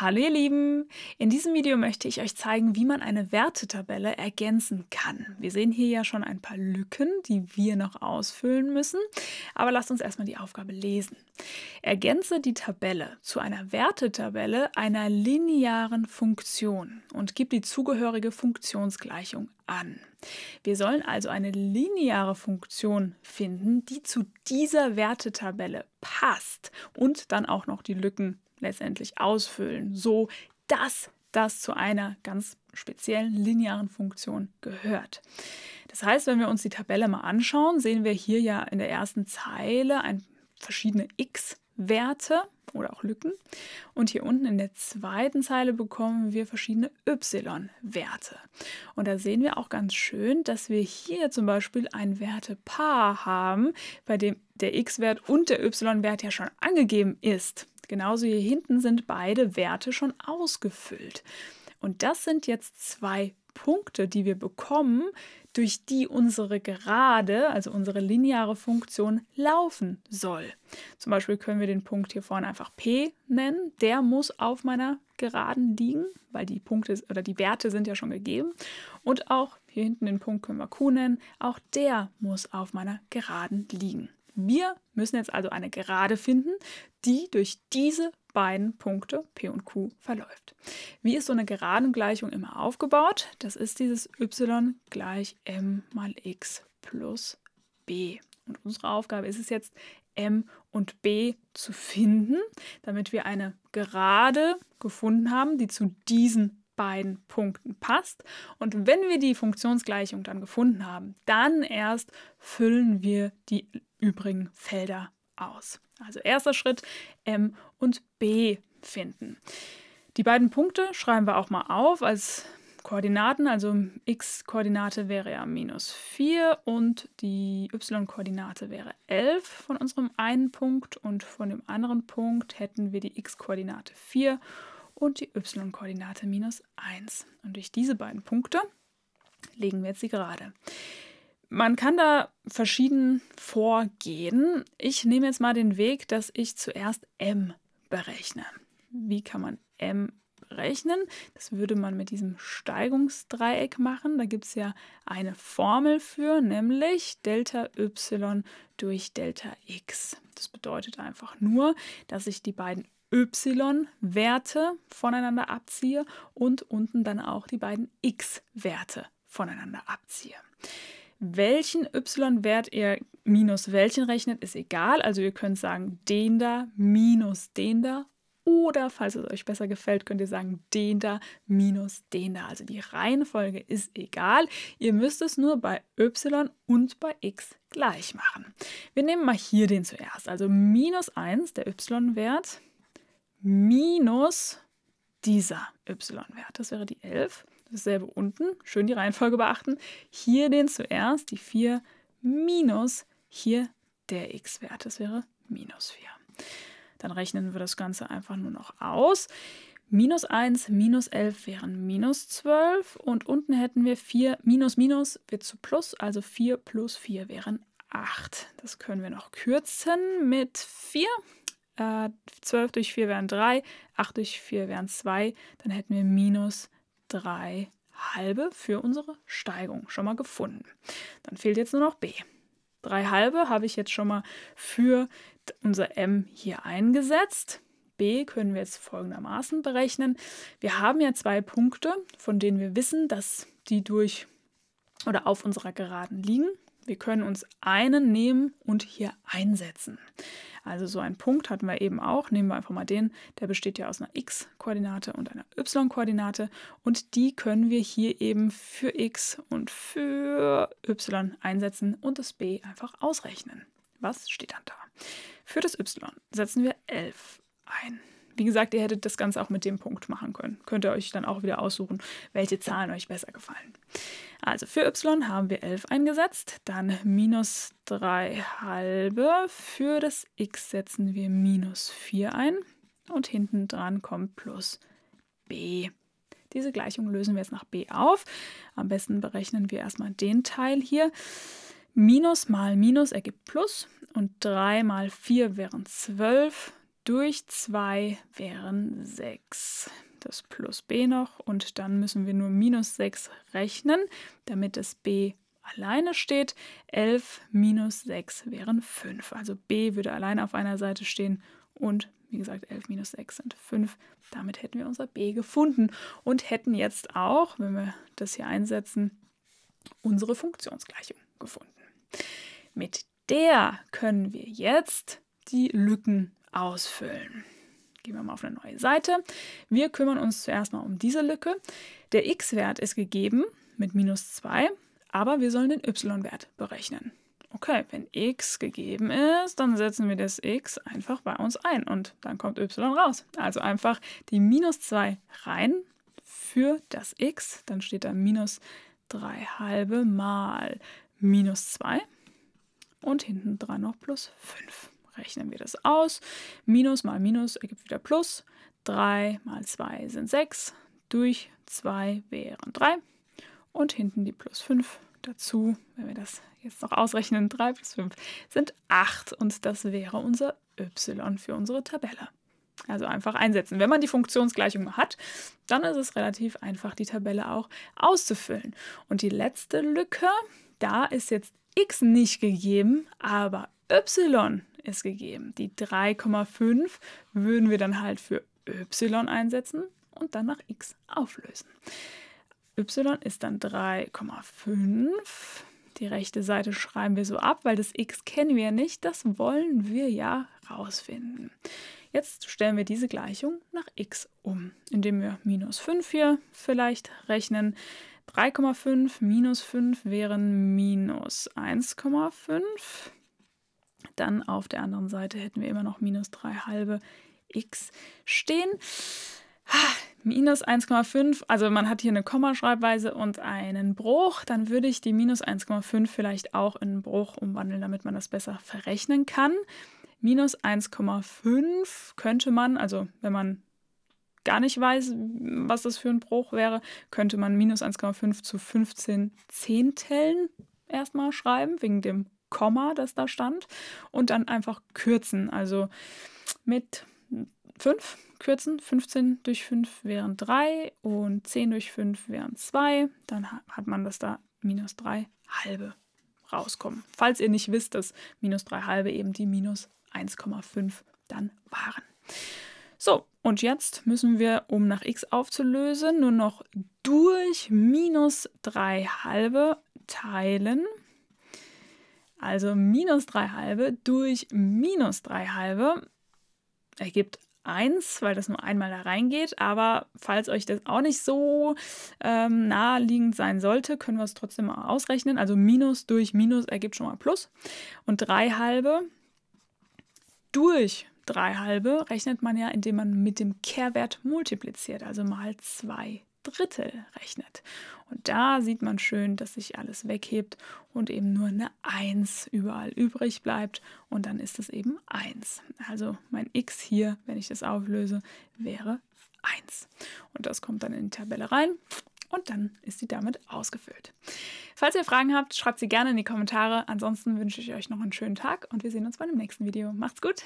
Hallo ihr Lieben! In diesem Video möchte ich euch zeigen, wie man eine Wertetabelle ergänzen kann. Wir sehen hier ja schon ein paar Lücken, die wir noch ausfüllen müssen, aber lasst uns erstmal die Aufgabe lesen. Ergänze die Tabelle zu einer Wertetabelle einer linearen Funktion und gib die zugehörige Funktionsgleichung an. Wir sollen also eine lineare Funktion finden, die zu dieser Wertetabelle passt und dann auch noch die Lücken letztendlich ausfüllen, so dass das zu einer ganz speziellen linearen Funktion gehört. Das heißt, wenn wir uns die Tabelle mal anschauen, sehen wir hier ja in der ersten Zeile ein, verschiedene x-Werte oder auch Lücken. Und hier unten in der zweiten Zeile bekommen wir verschiedene y-Werte. Und da sehen wir auch ganz schön, dass wir hier zum Beispiel ein Wertepaar haben, bei dem der x-Wert und der y-Wert ja schon angegeben ist. Genauso hier hinten sind beide Werte schon ausgefüllt. Und das sind jetzt zwei Punkte, die wir bekommen, durch die unsere Gerade, also unsere lineare Funktion, laufen soll. Zum Beispiel können wir den Punkt hier vorne einfach P nennen. Der muss auf meiner Geraden liegen, weil die Punkte oder die Werte sind ja schon gegeben. Und auch hier hinten den Punkt können wir Q nennen. Auch der muss auf meiner Geraden liegen. Wir müssen jetzt also eine Gerade finden, die durch diese beiden Punkte P und Q verläuft. Wie ist so eine Geradengleichung immer aufgebaut? Das ist dieses y gleich m mal x plus b. Und unsere Aufgabe ist es jetzt, m und b zu finden, damit wir eine Gerade gefunden haben, die zu diesen beiden Punkten passt. Und wenn wir die Funktionsgleichung dann gefunden haben, dann erst füllen wir die übrigen Felder aus. Also erster Schritt M und B finden. Die beiden Punkte schreiben wir auch mal auf als Koordinaten. Also x-Koordinate wäre ja minus 4 und die y-Koordinate wäre 11 von unserem einen Punkt und von dem anderen Punkt hätten wir die x-Koordinate 4 und die y-Koordinate minus 1. Und durch diese beiden Punkte legen wir jetzt die Gerade. Man kann da verschieden vorgehen. Ich nehme jetzt mal den Weg, dass ich zuerst M berechne. Wie kann man M berechnen? Das würde man mit diesem Steigungsdreieck machen. Da gibt es ja eine Formel für, nämlich Delta Y durch Delta X. Das bedeutet einfach nur, dass ich die beiden Y-Werte voneinander abziehe und unten dann auch die beiden X-Werte voneinander abziehe. Welchen y-Wert ihr minus welchen rechnet, ist egal. Also ihr könnt sagen, den da minus den da. Oder falls es euch besser gefällt, könnt ihr sagen, den da minus den da. Also die Reihenfolge ist egal. Ihr müsst es nur bei y und bei x gleich machen. Wir nehmen mal hier den zuerst. Also minus 1, der y-Wert, minus dieser y-Wert. Das wäre die 11 dasselbe unten, schön die Reihenfolge beachten, hier den zuerst, die 4 minus hier der x-Wert, das wäre minus 4. Dann rechnen wir das Ganze einfach nur noch aus. Minus 1, minus 11 wären minus 12 und unten hätten wir 4, minus minus wird zu plus, also 4 plus 4 wären 8. Das können wir noch kürzen mit 4. Äh, 12 durch 4 wären 3, 8 durch 4 wären 2, dann hätten wir minus 4 drei halbe für unsere Steigung schon mal gefunden. Dann fehlt jetzt nur noch b. Drei halbe habe ich jetzt schon mal für unser m hier eingesetzt. b können wir jetzt folgendermaßen berechnen. Wir haben ja zwei Punkte, von denen wir wissen, dass die durch oder auf unserer Geraden liegen. Wir können uns einen nehmen und hier einsetzen. Also so einen Punkt hatten wir eben auch. Nehmen wir einfach mal den. Der besteht ja aus einer x-Koordinate und einer y-Koordinate. Und die können wir hier eben für x und für y einsetzen und das b einfach ausrechnen. Was steht dann da? Für das y setzen wir 11 ein. Wie gesagt, ihr hättet das Ganze auch mit dem Punkt machen können. Könnt ihr euch dann auch wieder aussuchen, welche Zahlen euch besser gefallen. Also für y haben wir 11 eingesetzt, dann minus 3 halbe. Für das x setzen wir minus 4 ein und hinten dran kommt plus b. Diese Gleichung lösen wir jetzt nach b auf. Am besten berechnen wir erstmal den Teil hier. Minus mal Minus ergibt Plus und 3 mal 4 wären 12 durch 2 wären 6. Das plus b noch und dann müssen wir nur minus 6 rechnen, damit das b alleine steht. 11 minus 6 wären 5. Also b würde alleine auf einer Seite stehen und wie gesagt 11 minus 6 sind 5. Damit hätten wir unser b gefunden und hätten jetzt auch, wenn wir das hier einsetzen, unsere Funktionsgleichung gefunden. Mit der können wir jetzt die Lücken ausfüllen. Gehen wir mal auf eine neue Seite. Wir kümmern uns zuerst mal um diese Lücke. Der x-Wert ist gegeben mit minus 2, aber wir sollen den y-Wert berechnen. Okay, wenn x gegeben ist, dann setzen wir das x einfach bei uns ein und dann kommt y raus. Also einfach die minus 2 rein für das x, dann steht da minus 3 halbe mal minus 2 und hinten dran noch plus 5 rechnen wir das aus. Minus mal Minus ergibt wieder Plus. 3 mal 2 sind 6. Durch 2 wären 3. Und hinten die plus 5 dazu, wenn wir das jetzt noch ausrechnen, 3 plus 5 sind 8. Und das wäre unser y für unsere Tabelle. Also einfach einsetzen. Wenn man die Funktionsgleichung hat, dann ist es relativ einfach, die Tabelle auch auszufüllen. Und die letzte Lücke, da ist jetzt x nicht gegeben, aber y ist gegeben. Die 3,5 würden wir dann halt für y einsetzen und dann nach x auflösen. y ist dann 3,5. Die rechte Seite schreiben wir so ab, weil das x kennen wir ja nicht. Das wollen wir ja rausfinden. Jetzt stellen wir diese Gleichung nach x um, indem wir minus 5 hier vielleicht rechnen. 3,5 minus 5 wären minus 1,5. Dann auf der anderen Seite hätten wir immer noch minus 3 halbe x stehen. Minus 1,5, also man hat hier eine Kommaschreibweise und einen Bruch, dann würde ich die minus 1,5 vielleicht auch in einen Bruch umwandeln, damit man das besser verrechnen kann. Minus 1,5 könnte man, also wenn man gar nicht weiß, was das für ein Bruch wäre, könnte man minus 1,5 zu 15 Zehnteln erstmal schreiben, wegen dem Komma, das da stand, und dann einfach kürzen. Also mit 5 kürzen, 15 durch 5 wären 3 und 10 durch 5 wären 2. Dann hat man das da minus 3 halbe rauskommen. Falls ihr nicht wisst, dass minus 3 halbe eben die minus 1,5 dann waren. So, und jetzt müssen wir, um nach x aufzulösen, nur noch durch minus 3 halbe teilen. Also minus 3 halbe durch minus 3 halbe ergibt 1, weil das nur einmal da reingeht. Aber falls euch das auch nicht so ähm, naheliegend sein sollte, können wir es trotzdem mal ausrechnen. Also minus durch minus ergibt schon mal plus. Und 3 halbe durch 3 halbe rechnet man ja, indem man mit dem Kehrwert multipliziert, also mal 2. Drittel rechnet. Und da sieht man schön, dass sich alles weghebt und eben nur eine 1 überall übrig bleibt und dann ist es eben 1. Also mein x hier, wenn ich das auflöse, wäre 1. Und das kommt dann in die Tabelle rein und dann ist sie damit ausgefüllt. Falls ihr Fragen habt, schreibt sie gerne in die Kommentare. Ansonsten wünsche ich euch noch einen schönen Tag und wir sehen uns bei dem nächsten Video. Macht's gut!